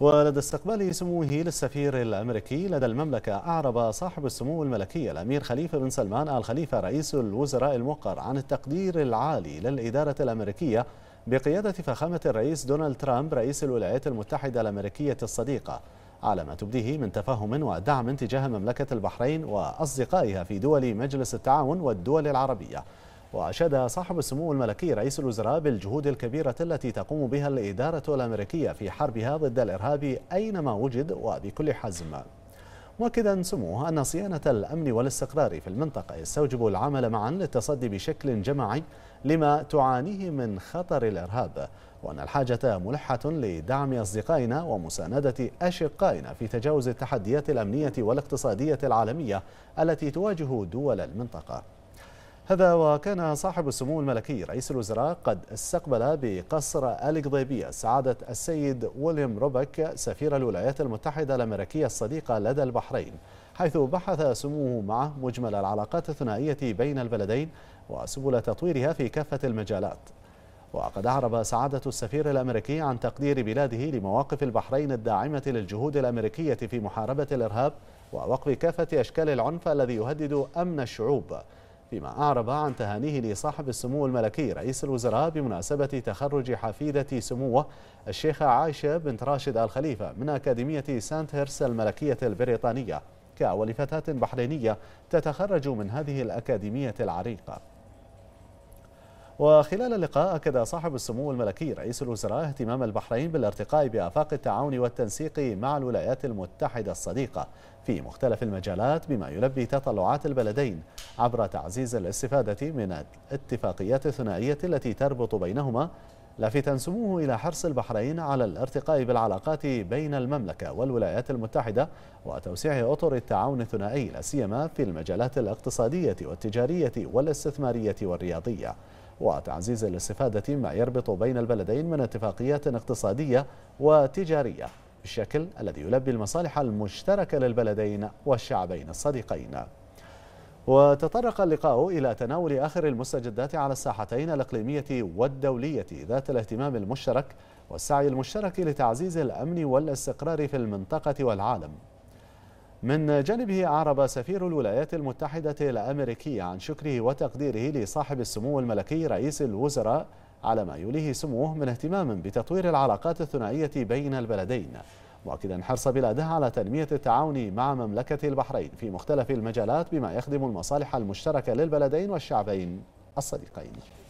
ولدى استقبال سموه للسفير الأمريكي لدى المملكة أعرب صاحب السمو الملكي الأمير خليفة بن سلمان آل خليفة رئيس الوزراء الموقر عن التقدير العالي للإدارة الأمريكية بقيادة فخامة الرئيس دونالد ترامب رئيس الولايات المتحدة الأمريكية الصديقة على ما تبديه من تفهم ودعم تجاه مملكة البحرين وأصدقائها في دول مجلس التعاون والدول العربية وأشاد صاحب السمو الملكي رئيس الوزراء بالجهود الكبيرة التي تقوم بها الإدارة الأمريكية في حربها ضد الإرهاب أينما وجد وبكل حزم مؤكدا سموه أن صيانة الأمن والاستقرار في المنطقة يستوجب العمل معا للتصدي بشكل جماعي لما تعانيه من خطر الإرهاب وأن الحاجة ملحة لدعم أصدقائنا ومساندة أشقائنا في تجاوز التحديات الأمنية والاقتصادية العالمية التي تواجه دول المنطقة هذا وكان صاحب السمو الملكي رئيس الوزراء قد استقبل بقصر القضيبية سعادة السيد ويليام روبك سفير الولايات المتحدة الأمريكية الصديقة لدى البحرين حيث بحث سموه معه مجمل العلاقات الثنائية بين البلدين وسبل تطويرها في كافة المجالات وقد أعرب سعادة السفير الأمريكي عن تقدير بلاده لمواقف البحرين الداعمة للجهود الأمريكية في محاربة الإرهاب ووقف كافة أشكال العنف الذي يهدد أمن الشعوب فيما أعرب عن تهانيه لصاحب السمو الملكي رئيس الوزراء بمناسبة تخرج حفيدة سموه الشيخة عائشة بنت راشد الخليفة من أكاديمية سانت هيرس الملكية البريطانية كأول فتاة بحرينية تتخرج من هذه الأكاديمية العريقة وخلال اللقاء أكد صاحب السمو الملكي رئيس الوزراء اهتمام البحرين بالارتقاء بآفاق التعاون والتنسيق مع الولايات المتحدة الصديقة في مختلف المجالات بما يلبي تطلعات البلدين عبر تعزيز الاستفادة من الاتفاقيات الثنائية التي تربط بينهما لافتا سموه إلى حرص البحرين على الارتقاء بالعلاقات بين المملكة والولايات المتحدة وتوسيع أطر التعاون الثنائي لا سيما في المجالات الاقتصادية والتجارية والاستثمارية والرياضية وتعزيز الاستفادة ما يربط بين البلدين من اتفاقيات اقتصادية وتجارية بالشكل الذي يلبي المصالح المشتركة للبلدين والشعبين الصديقين وتطرق اللقاء إلى تناول آخر المستجدات على الساحتين الإقليمية والدولية ذات الاهتمام المشترك والسعي المشترك لتعزيز الأمن والاستقرار في المنطقة والعالم من جانبه أعرب سفير الولايات المتحدة الأمريكية عن شكره وتقديره لصاحب السمو الملكي رئيس الوزراء على ما يليه سموه من اهتمام بتطوير العلاقات الثنائية بين البلدين مؤكدا حرص بلاده على تنمية التعاون مع مملكة البحرين في مختلف المجالات بما يخدم المصالح المشتركة للبلدين والشعبين الصديقين